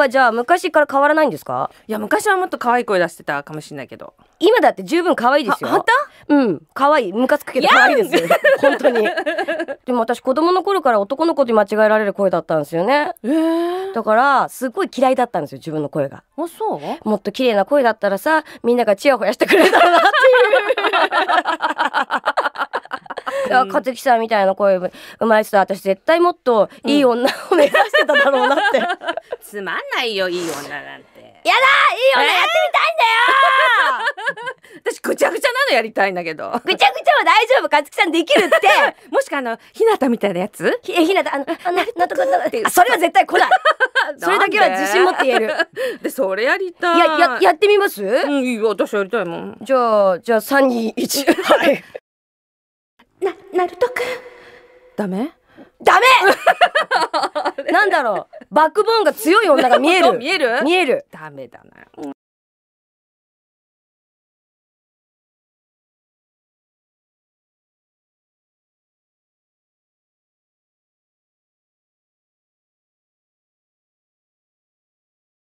はじゃあ昔から変わらないんですかいや昔はもっと可愛い声出してたかもしれないけど今だって十分可愛いですよまたうん可愛いムカつくけど可愛いです本当にでも私子供の頃から男の子に間違えられる声だったんですよね、えー、だからすごい嫌いだったんですよ自分の声があそうもっと綺麗な声だったらさみんながチヤホヤしてくれたらなっていうあ和樹さんみたいな声うまい人私絶対もっといい女を目指してただろうなって、うん、つまんないよいい女なんてやだいい女やってみたいんだよ、えー、私ぐちゃぐちゃなのやりたいんだけどぐちゃぐちゃは大丈夫かつきさんできるって もしくはあの日向みたいなやつひ日向あのあのなんとかなんてそれは絶対来ない それだけは自信持って言える でそれやりたいやややってみますうんいい私やりたいもんじゃあじゃあ321はいナルトくんダメダメ なんだろうバックボーンが強い女が見える 見える見えるダメだな、